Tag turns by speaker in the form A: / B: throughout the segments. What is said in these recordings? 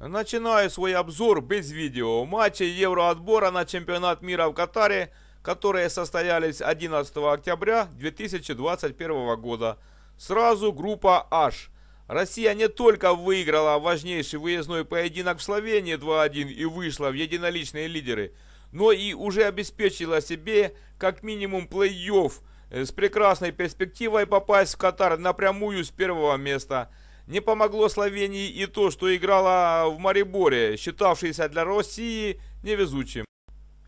A: Начинаю свой обзор без видео матчей евроотбора на чемпионат мира в Катаре, которые состоялись 11 октября 2021 года. Сразу группа H. Россия не только выиграла важнейший выездной поединок в Словении 2-1 и вышла в единоличные лидеры, но и уже обеспечила себе как минимум плей-офф э, с прекрасной перспективой попасть в Катар напрямую с первого места – не помогло Словении и то, что играла в Мариборе, считавшейся для России невезучим.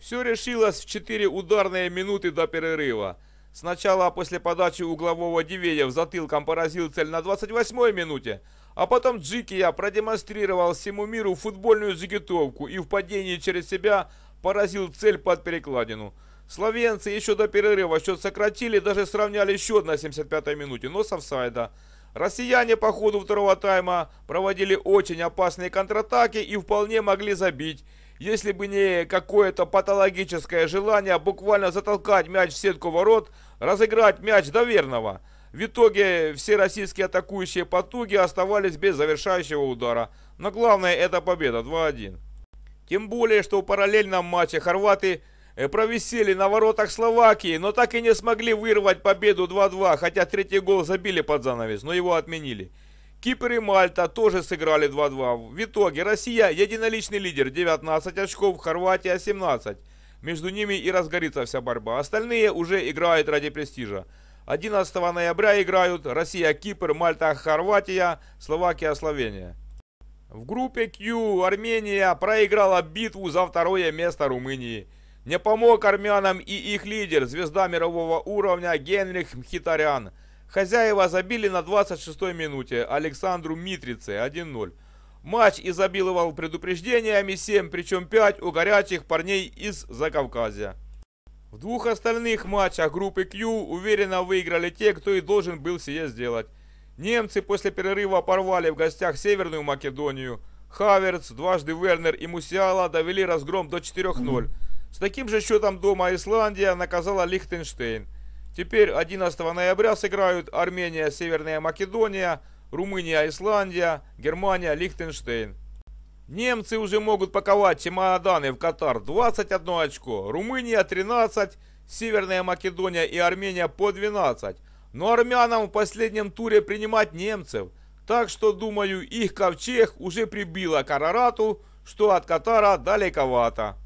A: Все решилось в 4 ударные минуты до перерыва. Сначала после подачи углового Дивеев затылком поразил цель на 28-й минуте, а потом Джикия продемонстрировал всему миру футбольную заготовку и в падении через себя поразил цель под перекладину. Словенцы еще до перерыва счет сократили, даже сравняли счет на 75-й минуте, но с офсайда. Россияне по ходу второго тайма проводили очень опасные контратаки и вполне могли забить, если бы не какое-то патологическое желание буквально затолкать мяч в сетку ворот, разыграть мяч до верного. В итоге все российские атакующие потуги оставались без завершающего удара. Но главное это победа 2-1. Тем более, что в параллельном матче хорваты – Э, провисели на воротах Словакии, но так и не смогли вырвать победу 2-2, хотя третий гол забили под занавес, но его отменили. Кипр и Мальта тоже сыграли 2-2. В итоге Россия единоличный лидер 19 очков, Хорватия 17. Между ними и разгорится вся борьба. Остальные уже играют ради престижа. 11 ноября играют Россия, Кипр, Мальта, Хорватия, Словакия, Словения. В группе Q Армения проиграла битву за второе место Румынии. Не помог армянам и их лидер, звезда мирового уровня Генрих Мхитарян. Хозяева забили на 26-й минуте Александру Митрице 1-0. Матч изобиловал предупреждениями 7, причем 5 у горячих парней из Закавказья. В двух остальных матчах группы Q уверенно выиграли те, кто и должен был сие сделать. Немцы после перерыва порвали в гостях Северную Македонию. Хаверц, дважды Вернер и Мусиала довели разгром до 4-0. С таким же счетом дома Исландия наказала Лихтенштейн. Теперь 11 ноября сыграют Армения, Северная Македония, Румыния, Исландия, Германия, Лихтенштейн. Немцы уже могут паковать чемоданы в Катар 21 очко, Румыния 13, Северная Македония и Армения по 12. Но армянам в последнем туре принимать немцев. Так что, думаю, их ковчег уже прибило к Арарату, что от Катара далековато.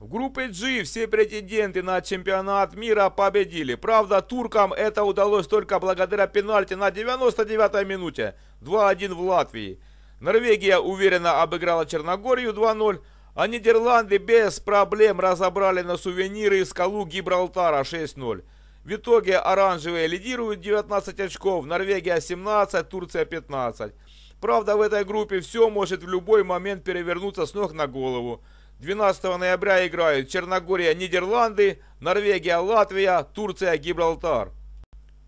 A: В группе G все претенденты на чемпионат мира победили. Правда, туркам это удалось только благодаря пенальти на 99-й минуте 2-1 в Латвии. Норвегия уверенно обыграла Черногорию 2-0, а Нидерланды без проблем разобрали на сувениры скалу Гибралтара 6-0. В итоге оранжевые лидируют 19 очков, Норвегия 17, Турция 15. Правда, в этой группе все может в любой момент перевернуться с ног на голову. 12 ноября играют Черногория, Нидерланды, Норвегия, Латвия, Турция, Гибралтар.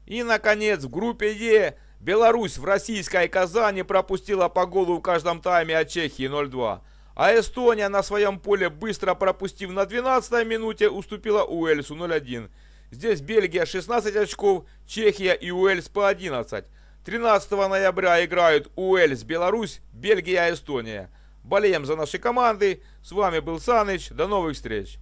A: И, наконец, в группе Е Беларусь в российской Казани пропустила по голу в каждом тайме от Чехии 0-2. А Эстония на своем поле, быстро пропустив на 12-й минуте, уступила Уэльсу 0-1. Здесь Бельгия 16 очков, Чехия и Уэльс по 11. 13 ноября играют Уэльс, Беларусь, Бельгия, Эстония. Болеем за наши команды. С вами был Саныч. До новых встреч.